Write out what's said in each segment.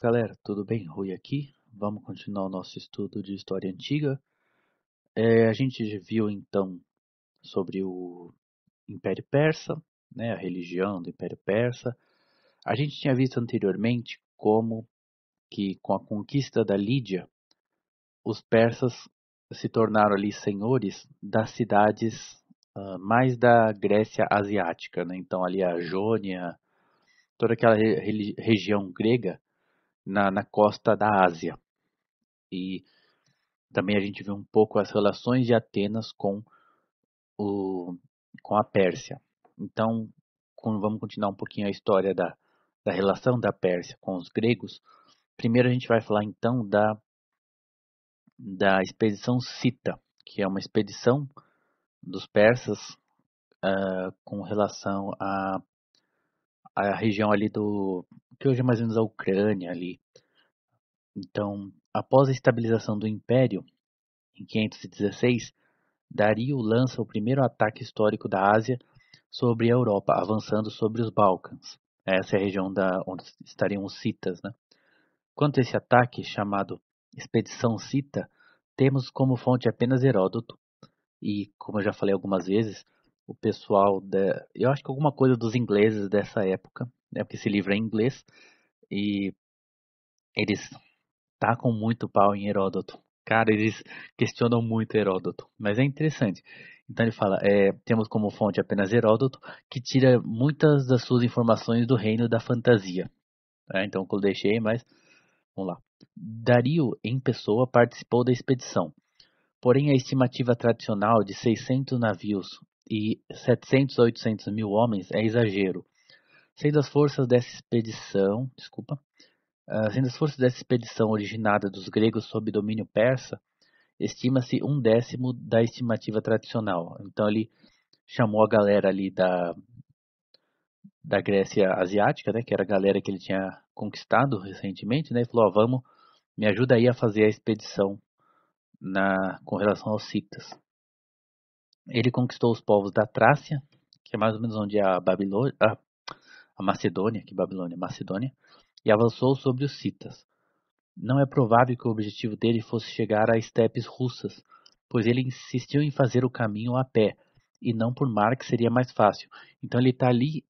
Galera, tudo bem? Rui aqui. Vamos continuar o nosso estudo de história antiga. É, a gente viu então sobre o Império Persa, né, a religião do Império Persa. A gente tinha visto anteriormente como que com a conquista da Lídia, os persas se tornaram ali senhores das cidades uh, mais da Grécia asiática, né? Então ali a Jônia, toda aquela re região grega na, na costa da Ásia. E também a gente vê um pouco as relações de Atenas com, o, com a Pérsia. Então, vamos continuar um pouquinho a história da, da relação da Pérsia com os gregos. Primeiro a gente vai falar então da, da expedição Cita, que é uma expedição dos persas uh, com relação à a, a região ali do que hoje é mais ou menos a Ucrânia ali. Então, após a estabilização do Império, em 516, Dario lança o primeiro ataque histórico da Ásia sobre a Europa, avançando sobre os Balcãs. Essa é a região da, onde estariam os citas. Né? Quanto a esse ataque, chamado Expedição Cita, temos como fonte apenas Heródoto. E, como eu já falei algumas vezes, o pessoal, de, eu acho que alguma coisa dos ingleses dessa época, né, porque esse livro é em inglês, e eles tacam muito pau em Heródoto. Cara, eles questionam muito Heródoto, mas é interessante. Então ele fala: é, temos como fonte apenas Heródoto, que tira muitas das suas informações do reino da fantasia. É, então eu deixei, mas vamos lá. Dario, em pessoa, participou da expedição. Porém, a estimativa tradicional de 600 navios e 700 a 800 mil homens é exagero sendo as forças dessa expedição, desculpa, ah, sendo as forças dessa expedição originada dos gregos sob domínio persa, estima-se um décimo da estimativa tradicional. Então ele chamou a galera ali da da Grécia asiática, né, que era a galera que ele tinha conquistado recentemente, né, e falou: oh, "Vamos, me ajuda aí a fazer a expedição na com relação aos Cictas". Ele conquistou os povos da Trácia, que é mais ou menos onde é a Babilônia, a a Macedônia, que é Babilônia é Macedônia, e avançou sobre os citas. Não é provável que o objetivo dele fosse chegar a estepes russas, pois ele insistiu em fazer o caminho a pé, e não por mar, que seria mais fácil. Então ele está ali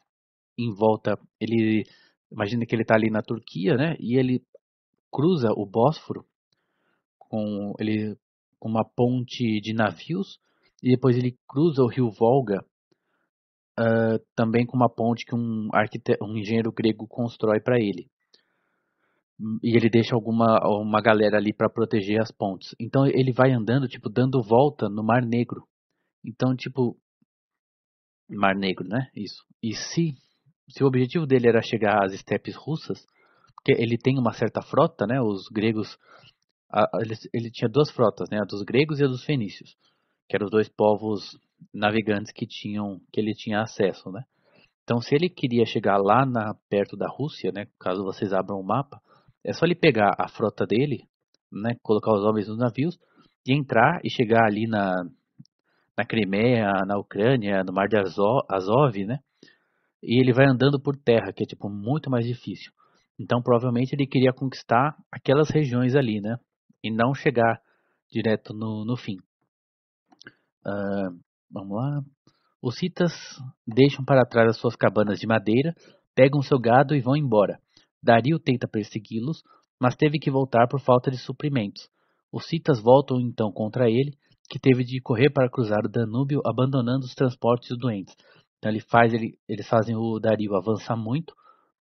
em volta, ele imagina que ele está ali na Turquia, né? E ele cruza o Bósforo com ele com uma ponte de navios e depois ele cruza o rio Volga uh, também com uma ponte que um, um engenheiro grego constrói para ele. E ele deixa alguma uma galera ali para proteger as pontes. Então ele vai andando, tipo, dando volta no Mar Negro. Então, tipo, Mar Negro, né? Isso. E se, se o objetivo dele era chegar às estepes russas, porque ele tem uma certa frota, né? Os gregos. A, ele, ele, tinha duas frotas, né? A dos gregos e a dos fenícios, que eram os dois povos navegantes que tinham que ele tinha acesso, né? Então, se ele queria chegar lá na, perto da Rússia, né, caso vocês abram o mapa, é só ele pegar a frota dele, né, colocar os homens nos navios e entrar e chegar ali na, na Crimeia, na Ucrânia, no Mar de Azov, Azov, né? E ele vai andando por terra, que é tipo muito mais difícil. Então, provavelmente ele queria conquistar aquelas regiões ali, né? E não chegar direto no, no fim. Uh, Vamos lá. Os citas deixam para trás as suas cabanas de madeira, pegam seu gado e vão embora. Dario tenta persegui-los, mas teve que voltar por falta de suprimentos. Os citas voltam então contra ele, que teve de correr para cruzar o Danúbio, abandonando os transportes doentes. Então ele faz, ele, eles fazem o Dario avançar muito.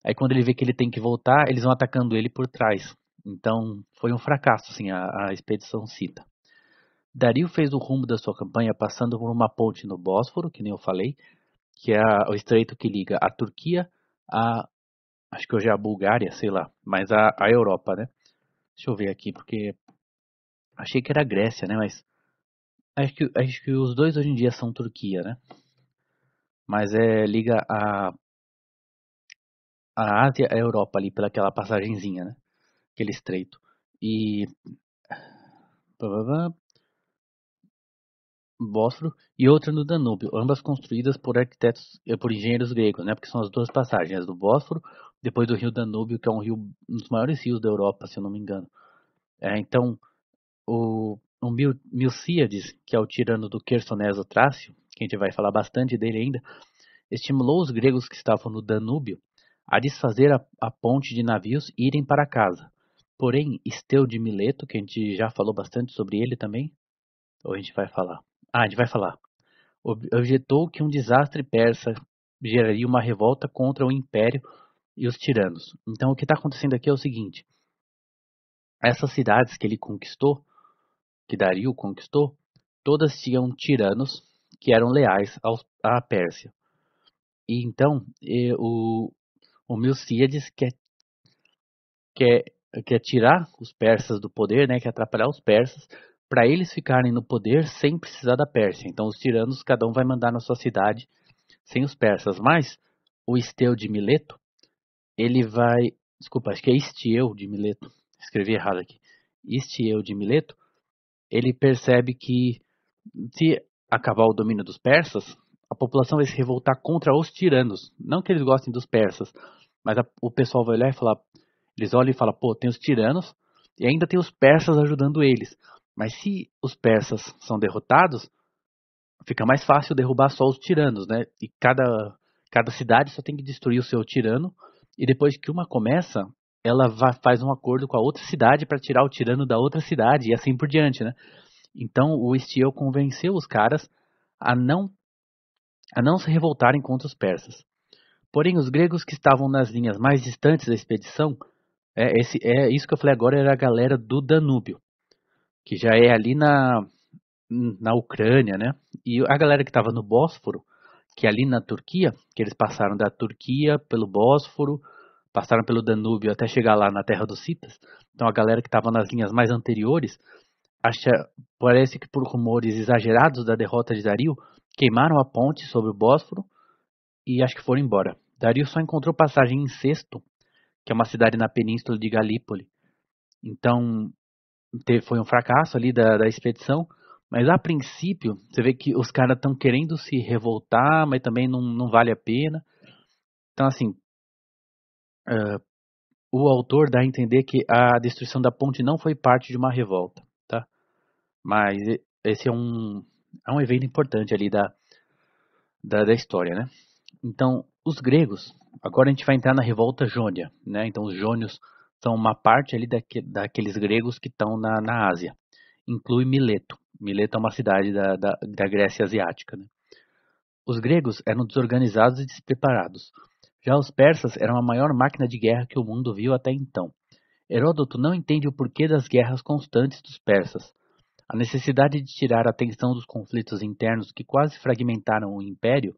Aí quando ele vê que ele tem que voltar, eles vão atacando ele por trás. Então foi um fracasso, assim, a, a expedição cita. Dario fez o rumo da sua campanha passando por uma ponte no Bósforo, que nem eu falei, que é o estreito que liga a Turquia a. Acho que hoje é a Bulgária, sei lá, mas a, a Europa, né? Deixa eu ver aqui, porque achei que era a Grécia, né? Mas acho que, acho que os dois hoje em dia são Turquia, né? Mas é liga a a Ásia a Europa ali pelaquela passagenzinha, né? Aquele estreito. E Bósforo e outra no Danúbio, ambas construídas por arquitetos, eh, por engenheiros gregos, né? Porque são as duas passagens, do Bósforo, depois do rio Danúbio, que é um rio um dos maiores rios da Europa, se eu não me engano. É, então, o, o Mil, Milcíades, que é o tirano do Quersoneso Trácio, que a gente vai falar bastante dele ainda, estimulou os gregos que estavam no Danúbio a desfazer a, a ponte de navios e irem para casa. Porém, Esteu de Mileto, que a gente já falou bastante sobre ele também, ou a gente vai falar? Ah, a gente vai falar. Objetou que um desastre persa geraria uma revolta contra o império e os tiranos. Então, o que está acontecendo aqui é o seguinte: essas cidades que ele conquistou, que Dario conquistou, todas tinham tiranos que eram leais ao, à Pérsia. E então, e, o, o Milcíades quer, quer, quer tirar os persas do poder, né, quer atrapalhar os persas, para eles ficarem no poder sem precisar da Pérsia. Então os tiranos cada um vai mandar na sua cidade sem os persas, mas o Esteu de Mileto, ele vai, desculpa, acho que é Estieu de Mileto, escrevi errado aqui. Estieu de Mileto, ele percebe que se acabar o domínio dos persas, a população vai se revoltar contra os tiranos. Não que eles gostem dos persas, mas a, o pessoal vai olhar e falar, eles olham e falam, pô, tem os tiranos e ainda tem os persas ajudando eles. Mas se os persas são derrotados, fica mais fácil derrubar só os tiranos, né? E cada, cada cidade só tem que destruir o seu tirano. E depois que uma começa, ela faz um acordo com a outra cidade para tirar o tirano da outra cidade e assim por diante, né? Então o Estiel convenceu os caras a não a não se revoltarem contra os persas. Porém, os gregos que estavam nas linhas mais distantes da expedição, é, esse, é isso que eu falei agora, era a galera do Danúbio que já é ali na, na Ucrânia, né? E a galera que estava no Bósforo, que é ali na Turquia, que eles passaram da Turquia pelo Bósforo, passaram pelo Danúbio até chegar lá na terra dos Citas. Então a galera que estava nas linhas mais anteriores, acha, parece que por rumores exagerados da derrota de Dario, queimaram a ponte sobre o Bósforo e acho que foram embora. Dario só encontrou passagem em Sesto, que é uma cidade na península de Galípoli. Então, foi um fracasso ali da, da expedição. Mas a princípio, você vê que os caras estão querendo se revoltar, mas também não, não vale a pena. Então, assim, uh, o autor dá a entender que a destruição da ponte não foi parte de uma revolta, tá? Mas esse é um, é um evento importante ali da, da, da história, né? Então, os gregos, agora a gente vai entrar na revolta jônia, né? Então, os jônios são uma parte ali daque, daqueles gregos que estão na, na Ásia. Inclui Mileto. Mileto é uma cidade da, da, da Grécia Asiática. Né? Os gregos eram desorganizados e despreparados. Já os persas eram a maior máquina de guerra que o mundo viu até então. Heródoto não entende o porquê das guerras constantes dos persas. A necessidade de tirar a atenção dos conflitos internos que quase fragmentaram o império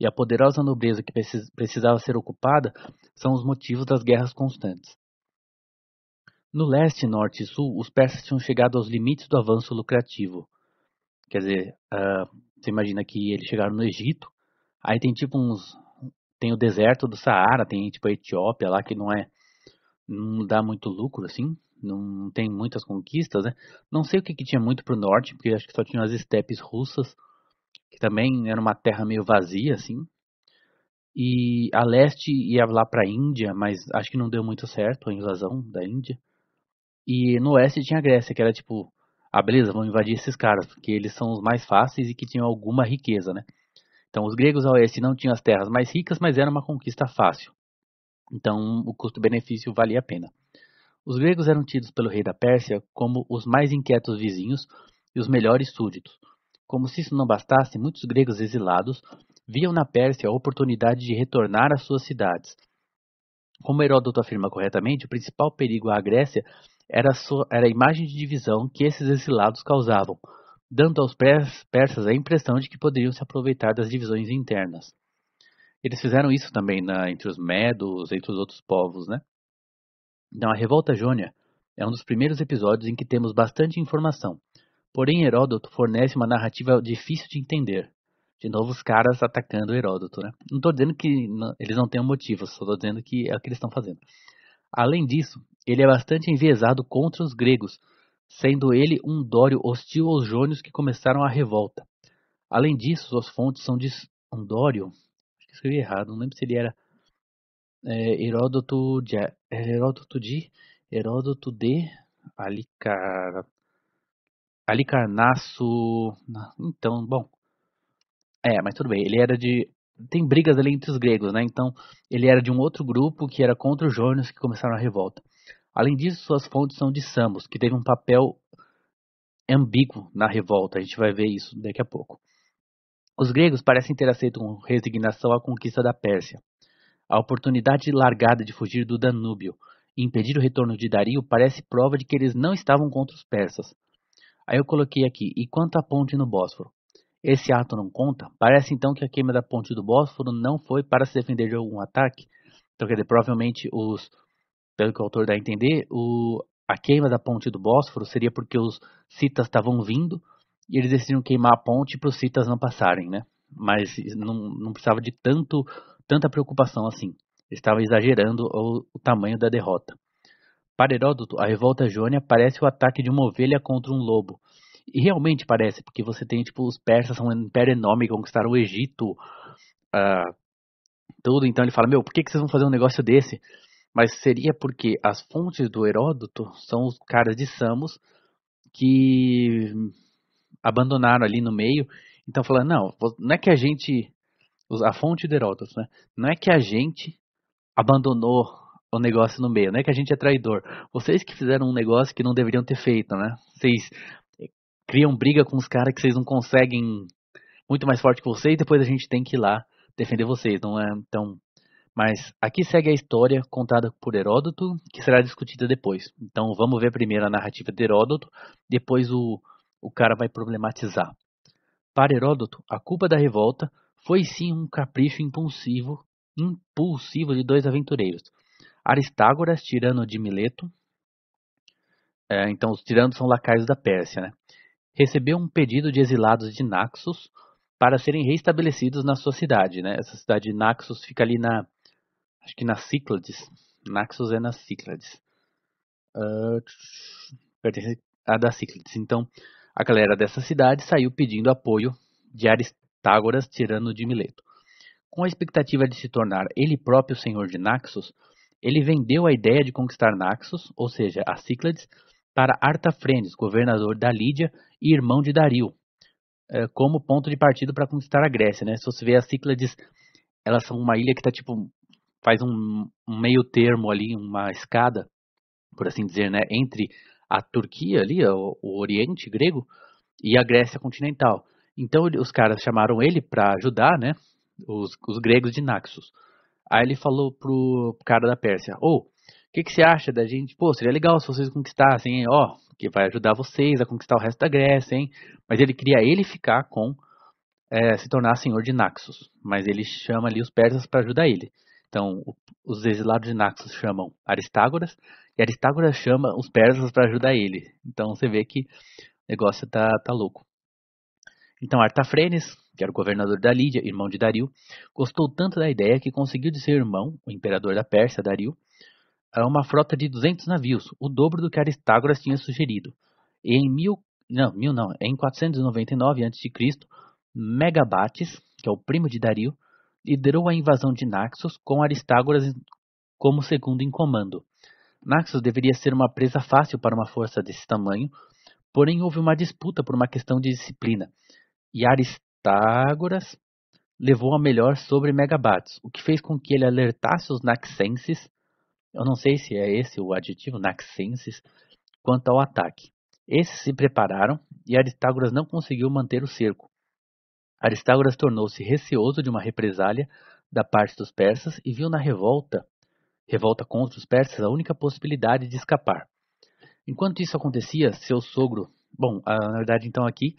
e a poderosa nobreza que precisava ser ocupada são os motivos das guerras constantes. No leste, norte e sul, os persas tinham chegado aos limites do avanço lucrativo. Quer dizer, uh, você imagina que eles chegaram no Egito, aí tem tipo uns. Tem o deserto do Saara, tem tipo a Etiópia lá, que não é. Não dá muito lucro assim, não tem muitas conquistas, né? Não sei o que, que tinha muito pro norte, porque acho que só tinha as estepes russas, que também era uma terra meio vazia assim. E a leste ia lá para a Índia, mas acho que não deu muito certo a invasão da Índia. E no oeste tinha a Grécia, que era tipo, ah, beleza, vamos invadir esses caras, porque eles são os mais fáceis e que tinham alguma riqueza, né? Então, os gregos ao oeste não tinham as terras mais ricas, mas era uma conquista fácil. Então, o custo-benefício valia a pena. Os gregos eram tidos pelo rei da Pérsia como os mais inquietos vizinhos e os melhores súditos. Como se isso não bastasse, muitos gregos exilados viam na Pérsia a oportunidade de retornar às suas cidades. Como Heródoto afirma corretamente, o principal perigo à Grécia era, a imagem de divisão que esses exilados causavam, dando aos persas a impressão de que poderiam se aproveitar das divisões internas. Eles fizeram isso também na, entre os medos, entre os outros povos, né? Então, a Revolta Jônia é um dos primeiros episódios em que temos bastante informação, porém Heródoto fornece uma narrativa difícil de entender. De novo, os caras atacando Heródoto, né? Não estou dizendo que eles não tenham motivo, só estou dizendo que é o que eles estão fazendo. Além disso, ele é bastante enviesado contra os gregos, sendo ele um dório hostil aos jônios que começaram a revolta. Além disso, suas fontes são de um dório, acho que escrevi errado, não lembro se ele era é, Heródoto de, é, Heródoto de Heródoto de Alicar, Alicarnasso, então, bom, é, mas tudo bem, ele era de tem brigas ali entre os gregos, né? Então ele era de um outro grupo que era contra os jônios que começaram a revolta. Além disso, suas fontes são de Samos, que teve um papel ambíguo na revolta. A gente vai ver isso daqui a pouco. Os gregos parecem ter aceito com resignação a conquista da Pérsia. A oportunidade largada de fugir do Danúbio e impedir o retorno de Dario parece prova de que eles não estavam contra os persas. Aí eu coloquei aqui, e quanto à ponte no Bósforo? Esse ato não conta? Parece então que a queima da ponte do Bósforo não foi para se defender de algum ataque. Então, quer dizer, provavelmente os, pelo que o autor dá a entender, o, a queima da ponte do Bósforo seria porque os citas estavam vindo e eles decidiram queimar a ponte para os citas não passarem, né? Mas não, não precisava de tanto tanta preocupação assim. Estava exagerando o, o tamanho da derrota. Para Heródoto, a revolta jônia parece o ataque de uma ovelha contra um lobo, e realmente parece, porque você tem, tipo, os persas são um império enorme, conquistaram o Egito, uh, tudo. Então ele fala, meu, por que, que vocês vão fazer um negócio desse? Mas seria porque as fontes do Heródoto são os caras de Samos que abandonaram ali no meio. Então falando, não, não é que a gente. A fonte do Heródoto, né? Não é que a gente abandonou o negócio no meio, não é que a gente é traidor. Vocês que fizeram um negócio que não deveriam ter feito, né? Vocês criam briga com os caras que vocês não conseguem muito mais forte que vocês, e depois a gente tem que ir lá defender vocês, não é? Então, mas aqui segue a história contada por Heródoto, que será discutida depois. Então vamos ver primeiro a narrativa de Heródoto, depois o, o cara vai problematizar. Para Heródoto, a culpa da revolta foi sim um capricho impulsivo, impulsivo de dois aventureiros. Aristágoras, tirano de Mileto. É, então, os tiranos são lacaios da Pérsia, né? recebeu um pedido de exilados de Naxos para serem reestabelecidos na sua cidade. Né? Essa cidade de Naxos fica ali na. Acho que na Cíclades. Naxos é na Cíclades. Uh, ah, pertence à da Cíclades. Então, a galera dessa cidade saiu pedindo apoio de Aristágoras, tirano de Mileto. Com a expectativa de se tornar ele próprio senhor de Naxos, ele vendeu a ideia de conquistar Naxos, ou seja, a Cíclades, para Artafrenes, governador da Lídia e irmão de Dario, eh, como ponto de partida para conquistar a Grécia, né? Se você vê as Cíclades, elas são uma ilha que está tipo faz um, meio termo ali, uma escada, por assim dizer, né, entre a Turquia ali, o, Oriente grego, e a Grécia continental. Então os caras chamaram ele para ajudar, né, os, os, gregos de Naxos. Aí ele falou pro cara da Pérsia, ou oh, que, que você acha da gente? Pô, seria legal se vocês conquistassem, hein? ó, que vai ajudar vocês a conquistar o resto da Grécia, hein? Mas ele queria ele ficar com, é, se tornar senhor de Naxos. Mas ele chama ali os persas para ajudar ele. Então, os exilados de Naxos chamam Aristágoras e Aristágoras chama os persas para ajudar ele. Então, você vê que o negócio tá, tá louco. Então, Artafrenes, que era o governador da Lídia, irmão de Dario, gostou tanto da ideia que conseguiu de seu irmão, o imperador da Pérsia, Dario, a uma frota de 200 navios, o dobro do que Aristágoras tinha sugerido. E em mil, não, mil não, em 499 a.C., Megabates, que é o primo de Dario, liderou a invasão de Naxos com Aristágoras como segundo em comando. Naxos deveria ser uma presa fácil para uma força desse tamanho, porém houve uma disputa por uma questão de disciplina, e Aristágoras levou a melhor sobre Megabates, o que fez com que ele alertasse os naxenses eu não sei se é esse o adjetivo, naxenses, quanto ao ataque. Esses se prepararam e Aristágoras não conseguiu manter o cerco. Aristágoras tornou-se receoso de uma represália da parte dos persas e viu na revolta, revolta contra os persas, a única possibilidade de escapar. Enquanto isso acontecia, seu sogro, bom, na verdade então aqui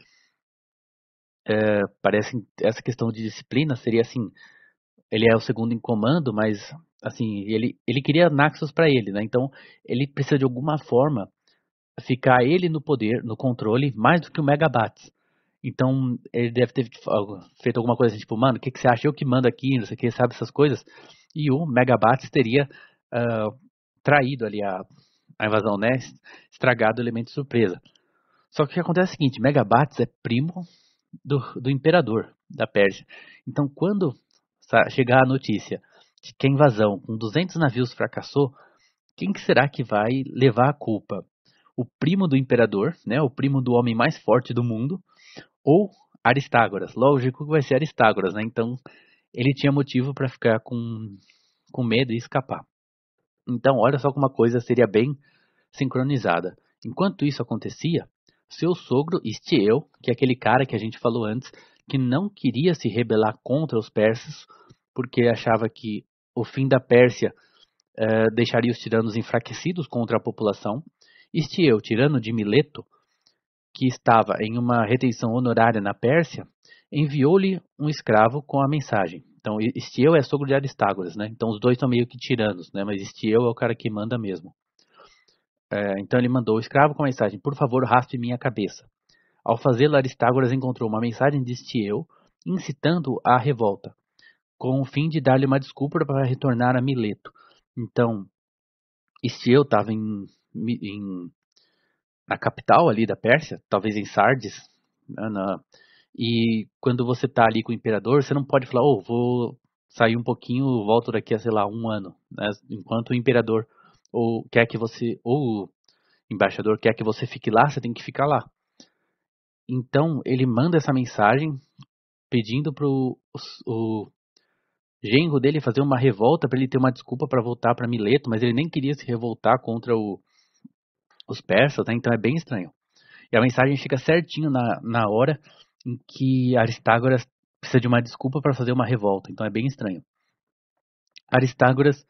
é, parece essa questão de disciplina seria assim, ele é o segundo em comando, mas assim, ele, ele queria Naxos para ele, né? Então, ele precisa de alguma forma ficar ele no poder, no controle, mais do que o Megabats, Então, ele deve ter feito alguma coisa assim, tipo, mano, o que, que você acha? Eu que mando aqui, não sei o que, sabe essas coisas. E o Megabats teria uh, traído ali a, a invasão, né? Estragado o elemento surpresa. Só que o que acontece é o seguinte, Megabats é primo do, do imperador da Pérsia. Então, quando chegar a notícia que a invasão com 200 navios fracassou, quem que será que vai levar a culpa? O primo do imperador, né, o primo do homem mais forte do mundo, ou Aristágoras? Lógico que vai ser Aristágoras, né? Então ele tinha motivo para ficar com, com medo e escapar. Então, olha só como a coisa seria bem sincronizada. Enquanto isso acontecia, seu sogro Istieu, que é aquele cara que a gente falou antes, que não queria se rebelar contra os persas, porque achava que o fim da Pérsia eh, deixaria os tiranos enfraquecidos contra a população. Istieu, tirano de Mileto, que estava em uma retenção honorária na Pérsia, enviou-lhe um escravo com a mensagem. Então, Istieu é sogro de Aristágoras, né? Então, os dois são meio que tiranos, né? Mas Istieu é o cara que manda mesmo. É, então, ele mandou o escravo com a mensagem: Por favor, raspe minha cabeça. Ao fazê-lo, Aristágoras encontrou uma mensagem de Istieu incitando a revolta com o fim de dar-lhe uma desculpa para retornar a Mileto. Então, se eu estava em, em, na capital ali da Pérsia, talvez em Sardes, e quando você está ali com o imperador, você não pode falar, oh, vou sair um pouquinho, volto daqui a, sei lá, um ano, né? enquanto o imperador ou quer que você, ou o embaixador quer que você fique lá, você tem que ficar lá. Então, ele manda essa mensagem pedindo para o genro dele fazer uma revolta para ele ter uma desculpa para voltar para Mileto, mas ele nem queria se revoltar contra o, os persas, né? então é bem estranho. E a mensagem fica certinho na, na hora em que Aristágoras precisa de uma desculpa para fazer uma revolta, então é bem estranho. Aristágoras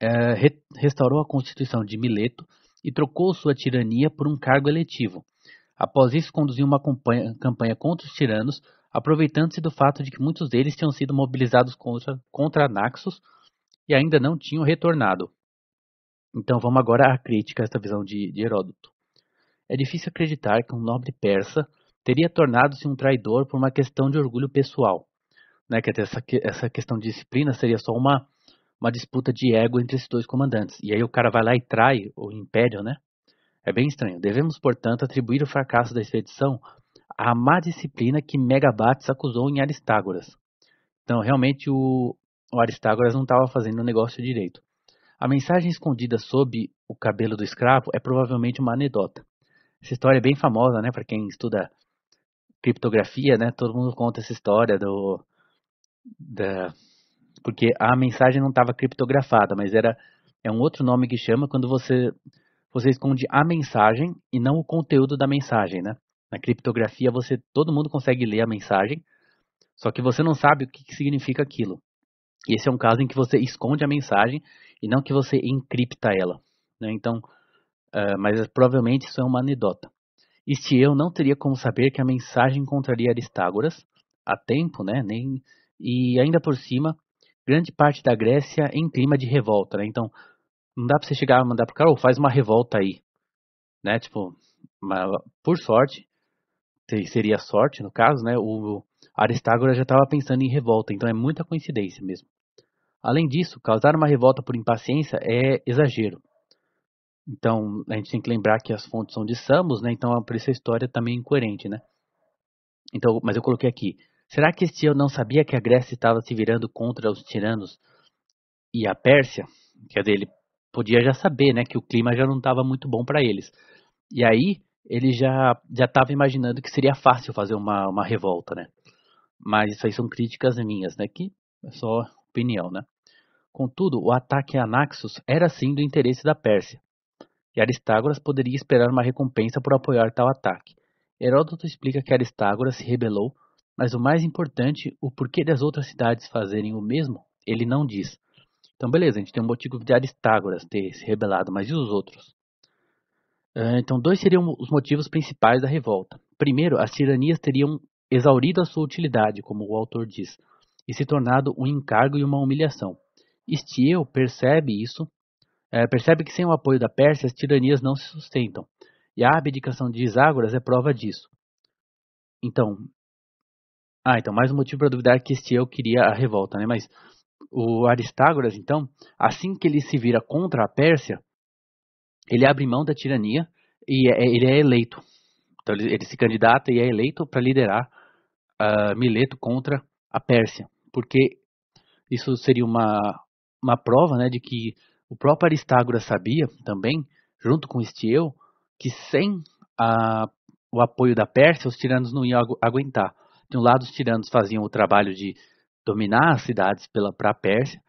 é, re, restaurou a constituição de Mileto e trocou sua tirania por um cargo eletivo. Após isso, conduziu uma campanha, campanha contra os tiranos, aproveitando-se do fato de que muitos deles tinham sido mobilizados contra, contra Naxos e ainda não tinham retornado. Então vamos agora à crítica a esta visão de, de Heródoto. É difícil acreditar que um nobre persa teria tornado-se um traidor por uma questão de orgulho pessoal. Né, que essa, essa questão de disciplina seria só uma, uma disputa de ego entre esses dois comandantes. E aí o cara vai lá e trai o império, né? É bem estranho. Devemos, portanto, atribuir o fracasso da expedição a má disciplina que Megabates acusou em Aristágoras. Então, realmente, o, o Aristágoras não estava fazendo o negócio direito. A mensagem escondida sob o cabelo do escravo é provavelmente uma anedota. Essa história é bem famosa, né, para quem estuda criptografia, né? Todo mundo conta essa história do da porque a mensagem não estava criptografada, mas era é um outro nome que chama quando você você esconde a mensagem e não o conteúdo da mensagem, né? Na criptografia, você todo mundo consegue ler a mensagem, só que você não sabe o que, que significa aquilo. E esse é um caso em que você esconde a mensagem e não que você encripta ela. Né? Então, uh, mas é, provavelmente isso é uma anedota. Este eu não teria como saber que a mensagem contraria Aristágoras a tempo, né? Nem, e ainda por cima, grande parte da Grécia em clima de revolta, né? Então, não dá para você chegar e mandar o cara, oh, faz uma revolta aí, né? Tipo, por sorte, seria sorte no caso, né? O Aristágora já estava pensando em revolta, então é muita coincidência mesmo. Além disso, causar uma revolta por impaciência é exagero. Então, a gente tem que lembrar que as fontes são de Samos, né? Então, por isso a história também é incoerente, né? Então, mas eu coloquei aqui. Será que este eu não sabia que a Grécia estava se virando contra os tiranos e a Pérsia? Quer dizer, ele podia já saber, né, que o clima já não estava muito bom para eles. E aí, ele já já estava imaginando que seria fácil fazer uma, uma revolta, né? Mas isso aí são críticas minhas, né? Que é só opinião, né? Contudo, o ataque a Naxos era sim do interesse da Pérsia, e Aristágoras poderia esperar uma recompensa por apoiar tal ataque. Heródoto explica que Aristágoras se rebelou, mas o mais importante, o porquê das outras cidades fazerem o mesmo, ele não diz. Então, beleza, a gente tem um motivo de Aristágoras ter se rebelado, mas e os outros? Ah, então, dois seriam os motivos principais da revolta. Primeiro, as tiranias teriam exaurido a sua utilidade, como o autor diz, e se tornado um encargo e uma humilhação. Stiel percebe isso, é, percebe que sem o apoio da Pérsia as tiranias não se sustentam, e a abdicação de Iságoras é prova disso. Então, ah, então mais um motivo para duvidar que Stiel queria a revolta, né? Mas o Aristágoras, então, assim que ele se vira contra a Pérsia, ele abre mão da tirania e é, é, ele é eleito. Então ele, ele, se candidata e é eleito para liderar uh, Mileto contra a Pérsia, porque isso seria uma, uma prova né, de que o próprio Aristágoras sabia também, junto com Estieu, que sem a, o apoio da Pérsia os tiranos não iam agu aguentar. De um lado, os tiranos faziam o trabalho de dominar as cidades para a Pérsia,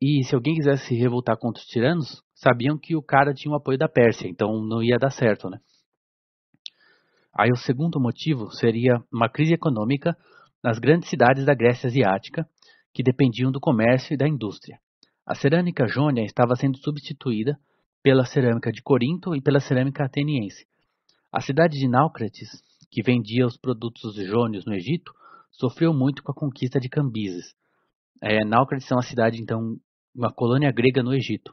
e se alguém quisesse se revoltar contra os tiranos, sabiam que o cara tinha o apoio da Pérsia, então não ia dar certo, né? Aí o segundo motivo seria uma crise econômica nas grandes cidades da Grécia Asiática, que dependiam do comércio e da indústria. A cerâmica jônia estava sendo substituída pela cerâmica de Corinto e pela cerâmica ateniense. A cidade de Náucrates, que vendia os produtos jônios no Egito, sofreu muito com a conquista de Cambises. É, Náucrates é uma cidade, então, uma colônia grega no Egito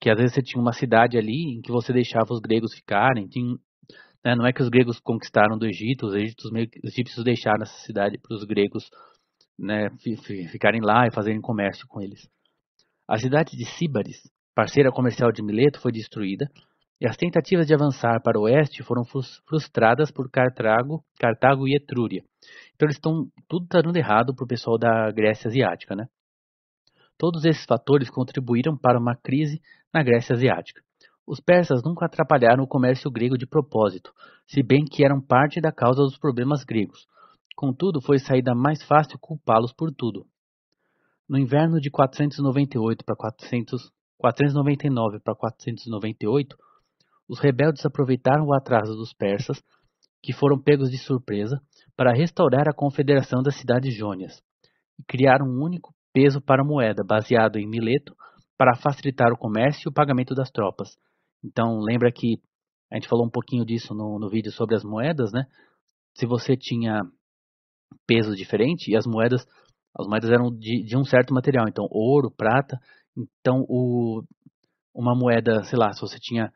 que às vezes você tinha uma cidade ali em que você deixava os gregos ficarem. Tinha, né, não é que os gregos conquistaram do Egito, os, egípcios, os egípcios deixaram essa cidade para os gregos né, ficarem lá e fazerem comércio com eles. A cidade de Síbaris, parceira comercial de Mileto, foi destruída e as tentativas de avançar para o oeste foram frustradas por Cartago, Cartago e Etrúria. Então eles estão tudo está dando errado para o pessoal da Grécia asiática, né? Todos esses fatores contribuíram para uma crise na Grécia Asiática. Os persas nunca atrapalharam o comércio grego de propósito, se bem que eram parte da causa dos problemas gregos. Contudo, foi saída mais fácil culpá-los por tudo. No inverno de 498 para 400, 499 para 498, os rebeldes aproveitaram o atraso dos persas, que foram pegos de surpresa, para restaurar a confederação das cidades jônias e criar um único peso para moeda, baseado em Mileto, para facilitar o comércio e o pagamento das tropas. Então, lembra que a gente falou um pouquinho disso no, no vídeo sobre as moedas, né? Se você tinha peso diferente e as moedas, as moedas eram de, de um certo material, então ouro, prata. Então, o, uma moeda, sei lá, se você tinha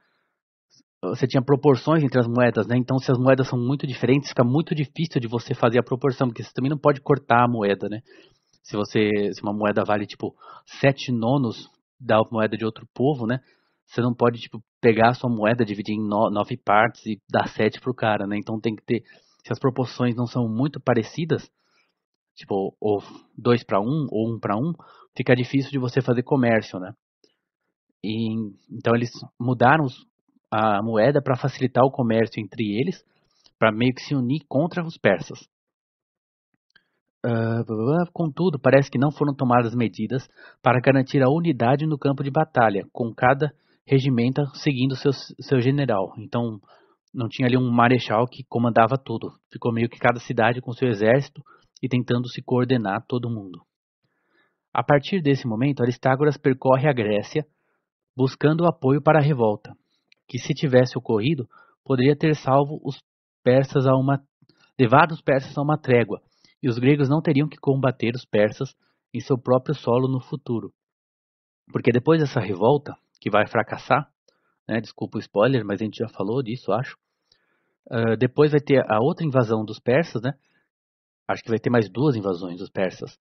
você tinha proporções entre as moedas, né? Então, se as moedas são muito diferentes, fica muito difícil de você fazer a proporção, porque você também não pode cortar a moeda, né? se você se uma moeda vale tipo sete nonos da moeda de outro povo, né? Você não pode tipo pegar a sua moeda, dividir em no, nove partes e dar sete pro cara, né? Então tem que ter se as proporções não são muito parecidas, tipo ou dois para um ou um para um, fica difícil de você fazer comércio, né? E, então eles mudaram a moeda para facilitar o comércio entre eles, para meio que se unir contra os persas. Uh, contudo, parece que não foram tomadas medidas para garantir a unidade no campo de batalha, com cada regimento seguindo seu, seu general. Então, não tinha ali um marechal que comandava tudo. Ficou meio que cada cidade com seu exército e tentando se coordenar todo mundo. A partir desse momento, Aristágoras percorre a Grécia buscando apoio para a revolta, que se tivesse ocorrido, poderia ter salvo os persas a uma levado os persas a uma trégua e os gregos não teriam que combater os persas em seu próprio solo no futuro. Porque depois dessa revolta, que vai fracassar, né, desculpa o spoiler, mas a gente já falou disso, acho. Uh, depois vai ter a outra invasão dos persas, né? Acho que vai ter mais duas invasões dos persas.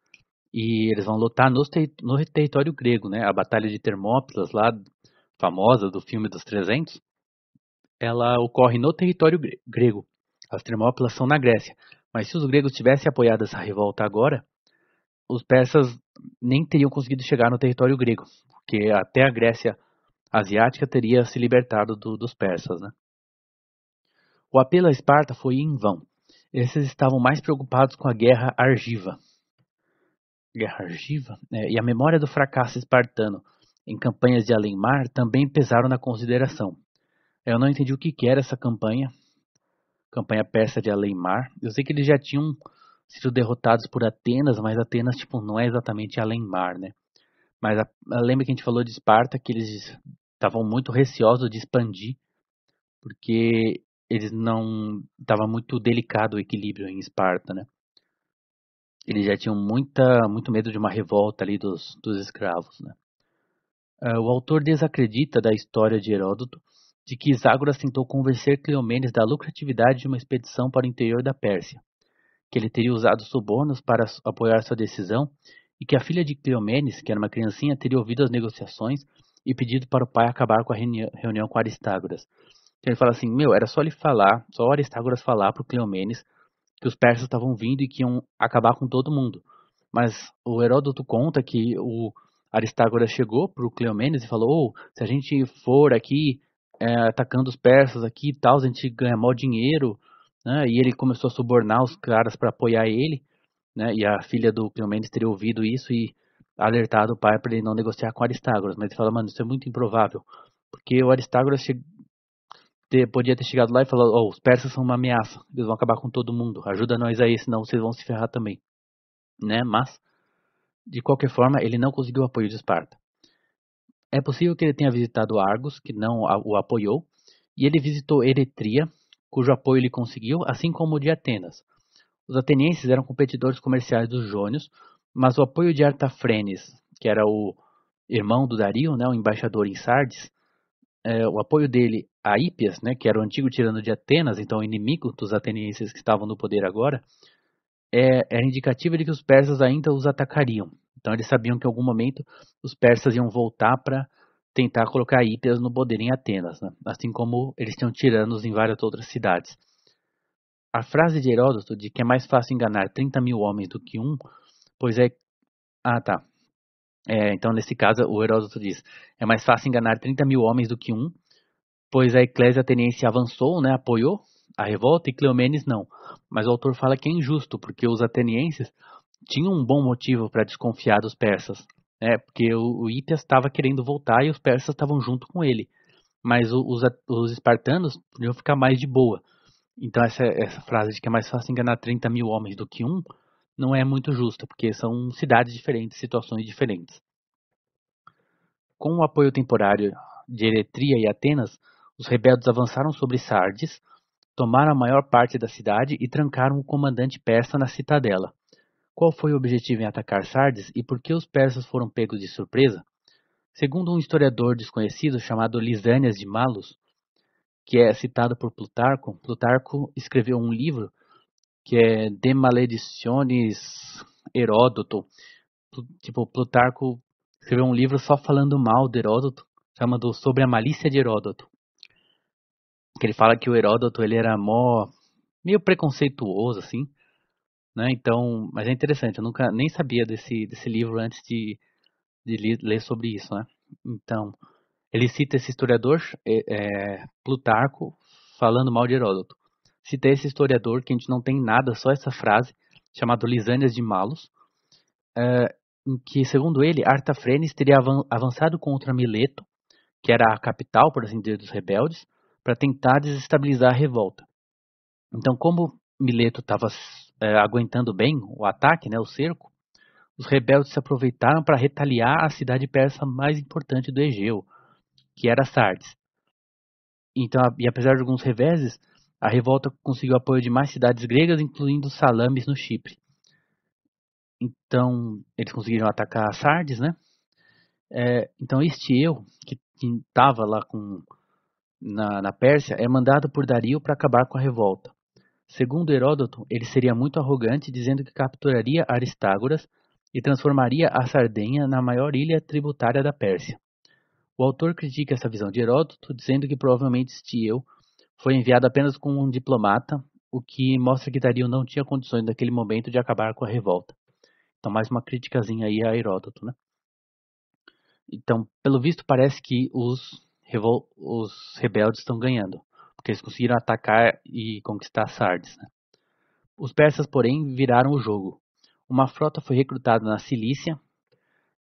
E eles vão lutar no, no território grego, né? A Batalha de Termópilas, lá famosa do filme dos 300, ela ocorre no território grego. As Termópilas são na Grécia. Mas se os gregos tivessem apoiado essa revolta agora, os persas nem teriam conseguido chegar no território grego, porque até a Grécia asiática teria se libertado do, dos persas. Né? O apelo a Esparta foi em vão. Esses estavam mais preocupados com a guerra argiva. Guerra argiva? É, e a memória do fracasso espartano em campanhas de além-mar também pesaram na consideração. Eu não entendi o que, que era essa campanha, campanha persa de Aleimar. Eu sei que eles já tinham sido derrotados por Atenas, mas Atenas tipo não é exatamente Aleimar, né? Mas a, lembra que a gente falou de Esparta que eles estavam muito receosos de expandir, porque eles não estava muito delicado o equilíbrio em Esparta, né? Eles já tinham muita muito medo de uma revolta ali dos, dos escravos, né? Ah, o autor desacredita da história de Heródoto de que Iságoras tentou convencer Cleomenes da lucratividade de uma expedição para o interior da Pérsia, que ele teria usado subornos para apoiar sua decisão e que a filha de Cleomenes, que era uma criancinha, teria ouvido as negociações e pedido para o pai acabar com a reunião com Aristágoras. Então ele fala assim: Meu, era só ele falar, só Aristágoras falar para o Cleomenes que os persas estavam vindo e que iam acabar com todo mundo. Mas o Heródoto conta que o Aristágoras chegou para o Cleomenes e falou: oh, se a gente for aqui é, atacando os persas aqui e tal, a gente ganha mal dinheiro, né? E ele começou a subornar os caras para apoiar ele, né? E a filha do Cleomenes teria ouvido isso e alertado o pai para ele não negociar com Aristágoras, mas ele fala, mano, isso é muito improvável, porque o Aristágoras che... ter, podia ter chegado lá e falado, oh, os persas são uma ameaça, eles vão acabar com todo mundo, ajuda nós aí, senão vocês vão se ferrar também, né? Mas de qualquer forma, ele não conseguiu o apoio de Esparta. É possível que ele tenha visitado Argos, que não o apoiou, e ele visitou Eretria, cujo apoio ele conseguiu, assim como o de Atenas. Os atenienses eram competidores comerciais dos jônios, mas o apoio de Artafrenes, que era o irmão do Dario, né, o embaixador em Sardes, é, o apoio dele a Ípias, né, que era o antigo tirano de Atenas, então inimigo dos atenienses que estavam no poder agora, é, era indicativo de que os persas ainda os atacariam. Então eles sabiam que em algum momento os persas iam voltar para tentar colocar Ípias no poder em Atenas, né? assim como eles tinham tiranos em várias outras cidades. A frase de Heródoto de que é mais fácil enganar 30 mil homens do que um, pois é. Ah, tá. É, então, nesse caso, o Heródoto diz: é mais fácil enganar 30 mil homens do que um, pois a Eclésia ateniense avançou, né, apoiou a revolta, e Cleomenes não. Mas o autor fala que é injusto, porque os atenienses tinha um bom motivo para desconfiar dos persas, né? Porque o, o estava querendo voltar e os persas estavam junto com ele. Mas o, os, os, espartanos podiam ficar mais de boa. Então essa, essa frase de que é mais fácil enganar 30 mil homens do que um não é muito justa, porque são cidades diferentes, situações diferentes. Com o apoio temporário de Eretria e Atenas, os rebeldes avançaram sobre Sardes, tomaram a maior parte da cidade e trancaram o comandante persa na citadela. Qual foi o objetivo em atacar Sardes e por que os persas foram pegos de surpresa? Segundo um historiador desconhecido chamado Lisânias de Malos, que é citado por Plutarco, Plutarco escreveu um livro que é De Malediciones Heródoto. Tipo, Plutarco escreveu um livro só falando mal de Heródoto, chamado Sobre a Malícia de Heródoto. Que ele fala que o Heródoto ele era mó meio preconceituoso assim né? Então, mas é interessante, eu nunca nem sabia desse, desse livro antes de, de ler sobre isso. Né? Então, ele cita esse historiador, é, é, Plutarco, falando mal de Heródoto. Cita esse historiador que a gente não tem nada, só essa frase, chamado Lisânias de Malos, é, em que, segundo ele, Artafrenes teria avançado contra Mileto, que era a capital, por assim dizer, dos rebeldes, para tentar desestabilizar a revolta. Então, como Mileto estava é, aguentando bem o ataque, né, o cerco, os rebeldes se aproveitaram para retaliar a cidade persa mais importante do Egeu, que era Sardes. Então, e apesar de alguns reveses, a revolta conseguiu apoio de mais cidades gregas, incluindo Salamis no Chipre. Então, eles conseguiram atacar Sardes, né? É, então, este eu, que estava lá com, na, na Pérsia, é mandado por Dario para acabar com a revolta. Segundo Heródoto, ele seria muito arrogante, dizendo que capturaria Aristágoras e transformaria a Sardenha na maior ilha tributária da Pérsia. O autor critica essa visão de Heródoto, dizendo que provavelmente Stieu foi enviado apenas com um diplomata, o que mostra que Dario não tinha condições naquele momento de acabar com a revolta. Então, mais uma criticazinha aí a Heródoto, né? Então, pelo visto, parece que os, os rebeldes estão ganhando porque eles conseguiram atacar e conquistar Sardes. Né? Os persas, porém, viraram o jogo. Uma frota foi recrutada na Cilícia,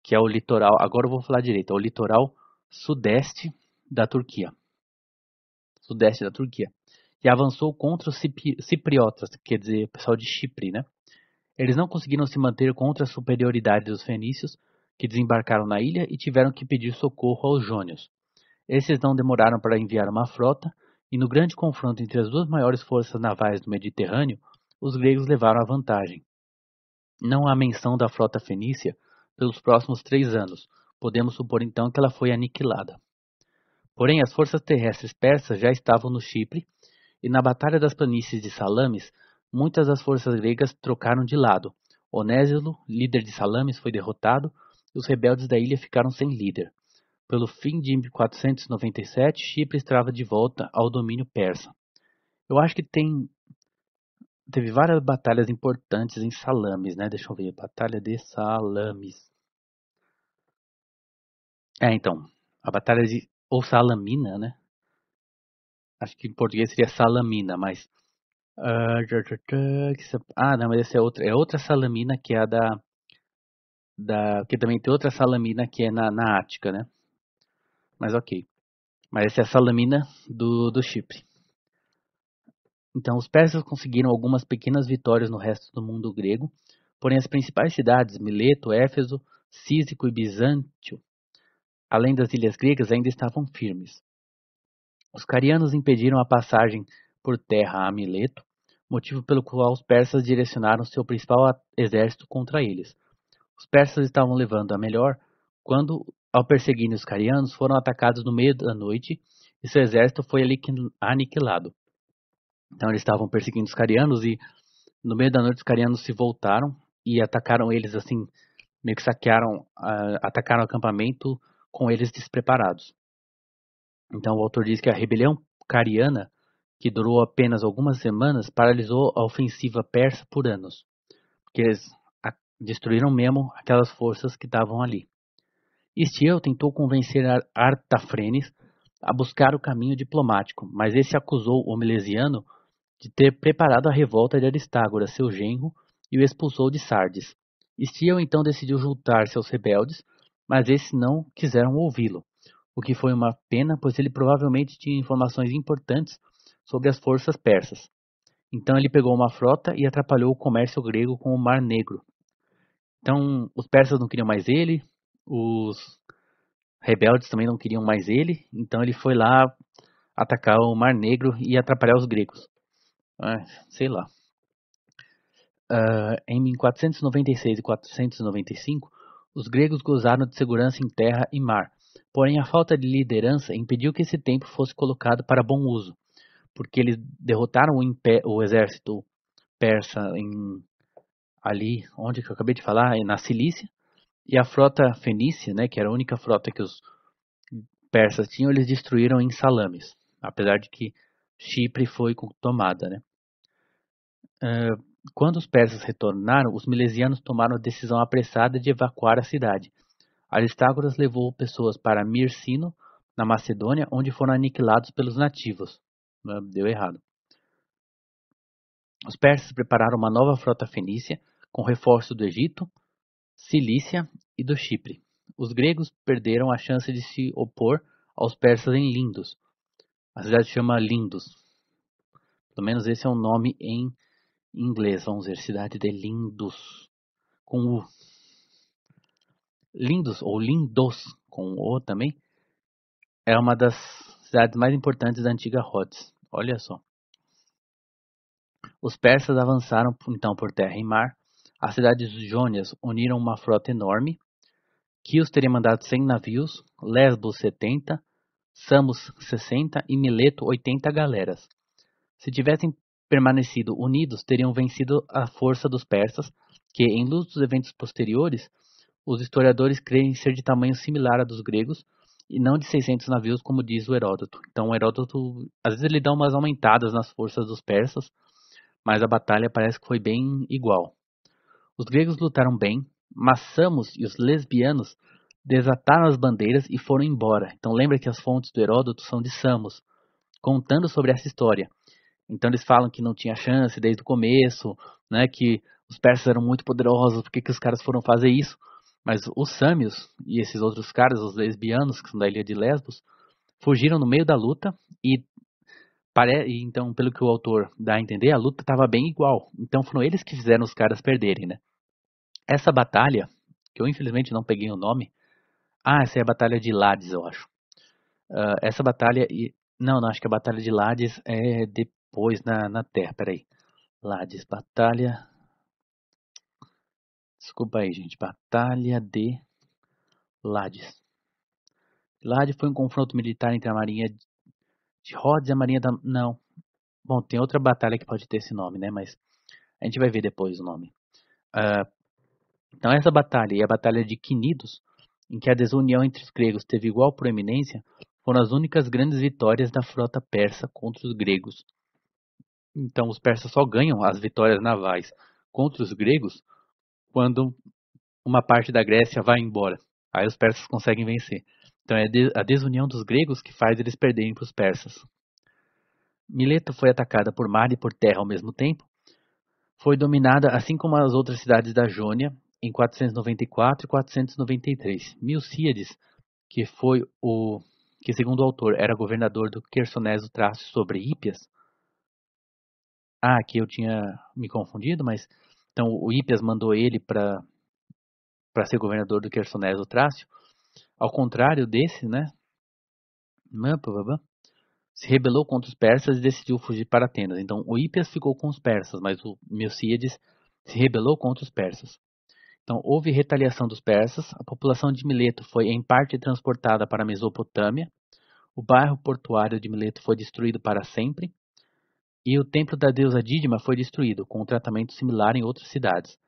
que é o litoral, agora eu vou falar direito, é o litoral sudeste da Turquia. Sudeste da Turquia. E avançou contra os cipriotas, quer dizer, o pessoal de Chipre, né? Eles não conseguiram se manter contra a superioridade dos fenícios, que desembarcaram na ilha e tiveram que pedir socorro aos jônios. Esses não demoraram para enviar uma frota, e no grande confronto entre as duas maiores forças navais do Mediterrâneo, os gregos levaram a vantagem. Não há menção da frota fenícia pelos próximos três anos, podemos supor então que ela foi aniquilada. Porém, as forças terrestres persas já estavam no Chipre, e na Batalha das Planícies de Salamis, muitas das forças gregas trocaram de lado. Onésilo, líder de Salamis, foi derrotado, e os rebeldes da ilha ficaram sem líder. Pelo fim de 497, Chipre estava de volta ao domínio persa. Eu acho que tem teve várias batalhas importantes em Salamis, né? Deixa eu ver, batalha de Salamis. É, então, a batalha de ou Salamina, né? Acho que em português seria Salamina, mas ah, ah não, mas essa é outra, é outra Salamina que é a da da que também tem outra Salamina que é na na Ática, né? Mas ok. Mas essa é a Salamina do, do Chipre. Então, os persas conseguiram algumas pequenas vitórias no resto do mundo grego, porém as principais cidades, Mileto, Éfeso, Císico e Bizâncio, além das ilhas gregas, ainda estavam firmes. Os carianos impediram a passagem por terra a Mileto, motivo pelo qual os persas direcionaram seu principal exército contra eles. Os persas estavam levando a melhor quando ao perseguirem os carianos, foram atacados no meio da noite e seu exército foi aniquilado. Então eles estavam perseguindo os carianos e no meio da noite os carianos se voltaram e atacaram eles assim, meio que saquearam, uh, atacaram o acampamento com eles despreparados. Então o autor diz que a rebelião cariana, que durou apenas algumas semanas, paralisou a ofensiva persa por anos, porque eles destruíram mesmo aquelas forças que estavam ali. Estiel tentou convencer Artafrenes a buscar o caminho diplomático, mas esse acusou o milesiano de ter preparado a revolta de Aristágoras, seu genro, e o expulsou de Sardes. Estiel então decidiu juntar seus rebeldes, mas esses não quiseram ouvi-lo, o que foi uma pena, pois ele provavelmente tinha informações importantes sobre as forças persas. Então ele pegou uma frota e atrapalhou o comércio grego com o Mar Negro. Então os persas não queriam mais ele, os rebeldes também não queriam mais ele, então ele foi lá atacar o Mar Negro e atrapalhar os gregos. Ah, sei lá. Uh, em 496 e 495, os gregos gozaram de segurança em terra e mar, porém a falta de liderança impediu que esse tempo fosse colocado para bom uso, porque eles derrotaram o, o exército persa em ali onde que eu acabei de falar, na Cilícia, e a frota fenícia, né, que era a única frota que os persas tinham, eles destruíram em Salamis. apesar de que Chipre foi tomada. Né? Quando os persas retornaram, os milesianos tomaram a decisão apressada de evacuar a cidade. Aristágoras levou pessoas para Mircino, na Macedônia, onde foram aniquilados pelos nativos. Deu errado. Os persas prepararam uma nova frota fenícia, com reforço do Egito, Cilícia e do Chipre. Os gregos perderam a chance de se opor aos persas em Lindos. A cidade chama Lindos. Pelo menos esse é o um nome em inglês. Vamos ver, cidade de Lindos. Com U. Lindos, ou Lindos, com O também, é uma das cidades mais importantes da antiga Rhodes. Olha só. Os persas avançaram então por terra e mar, as cidades jônias uniram uma frota enorme. Quios teria mandado 100 navios, Lesbos 70, Samos 60 e Mileto 80 galeras. Se tivessem permanecido unidos, teriam vencido a força dos persas, que, em luz dos eventos posteriores, os historiadores creem ser de tamanho similar a dos gregos, e não de 600 navios, como diz o Heródoto. Então, o Heródoto, às vezes, ele dá umas aumentadas nas forças dos persas, mas a batalha parece que foi bem igual. Os gregos lutaram bem, mas Samos e os lesbianos desataram as bandeiras e foram embora. Então lembra que as fontes do Heródoto são de Samos, contando sobre essa história. Então eles falam que não tinha chance desde o começo, né, que os persas eram muito poderosos, por que, os caras foram fazer isso? Mas os sâmios e esses outros caras, os lesbianos, que são da ilha de Lesbos, fugiram no meio da luta e, então, pelo que o autor dá a entender, a luta estava bem igual. Então foram eles que fizeram os caras perderem, né? Essa batalha, que eu infelizmente não peguei o nome. Ah, essa é a Batalha de Lades, eu acho. Uh, essa batalha. E, não, não, acho que a Batalha de Lades é depois na, na Terra. Peraí. Lades, Batalha. Desculpa aí, gente. Batalha de Lades. Lades foi um confronto militar entre a Marinha de Rhodes e a Marinha da. Não. Bom, tem outra batalha que pode ter esse nome, né? Mas a gente vai ver depois o nome. Uh, então essa batalha e a batalha de Quinidos, em que a desunião entre os gregos teve igual proeminência, foram as únicas grandes vitórias da frota persa contra os gregos. Então os persas só ganham as vitórias navais contra os gregos quando uma parte da Grécia vai embora. Aí os persas conseguem vencer. Então é a desunião dos gregos que faz eles perderem para os persas. Mileto foi atacada por mar e por terra ao mesmo tempo. Foi dominada, assim como as outras cidades da Jônia, em 494 e 493. Milcíades, que foi o que segundo o autor era governador do Quersoneso Traço sobre Ípias. Ah, aqui eu tinha me confundido, mas então o Ípias mandou ele para para ser governador do Quersoneso Trácio. Ao contrário desse, né? Se rebelou contra os persas e decidiu fugir para Atenas. Então o Ípias ficou com os persas, mas o Milcíades se rebelou contra os persas. Então, houve retaliação dos persas, a população de Mileto foi em parte transportada para a Mesopotâmia, o bairro portuário de Mileto foi destruído para sempre, e o templo da deusa Dídima foi destruído, com um tratamento similar em outras cidades.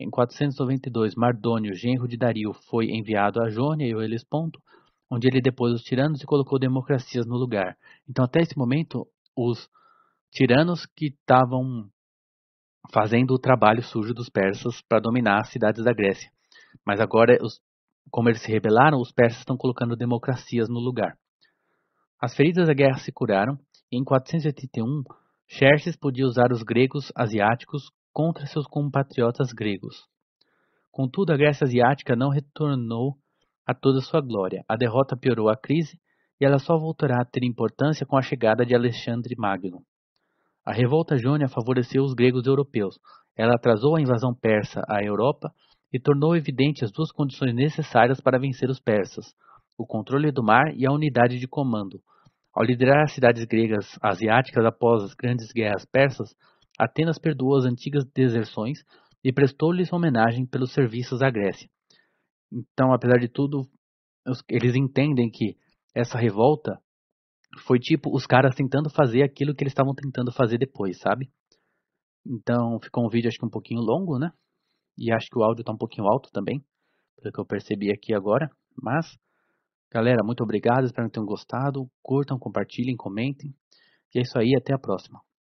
Em 492, Mardônio, genro de Dario, foi enviado a Jônia e o Helesponto, onde ele depôs os tiranos e colocou democracias no lugar. Então, até esse momento, os tiranos que estavam fazendo o trabalho sujo dos persas para dominar as cidades da Grécia. Mas agora, é os, como eles se rebelaram, os persas estão colocando democracias no lugar. As feridas da guerra se curaram e em 481 Xerxes podia usar os gregos asiáticos contra seus compatriotas gregos. Contudo, a Grécia asiática não retornou a toda sua glória. A derrota piorou a crise e ela só voltará a ter importância com a chegada de Alexandre Magno. A revolta jônia favoreceu os gregos europeus. Ela atrasou a invasão persa à Europa e tornou evidente as duas condições necessárias para vencer os persas: o controle do mar e a unidade de comando. Ao liderar as cidades gregas asiáticas após as grandes guerras persas, Atenas perdoou as antigas deserções e prestou-lhes homenagem pelos serviços à Grécia. Então, apesar de tudo, eles entendem que essa revolta foi tipo os caras tentando fazer aquilo que eles estavam tentando fazer depois, sabe? Então ficou um vídeo acho que um pouquinho longo, né? E acho que o áudio tá um pouquinho alto também, pelo que eu percebi aqui agora. Mas, galera, muito obrigado, espero que tenham gostado. Curtam, compartilhem, comentem. E é isso aí, até a próxima.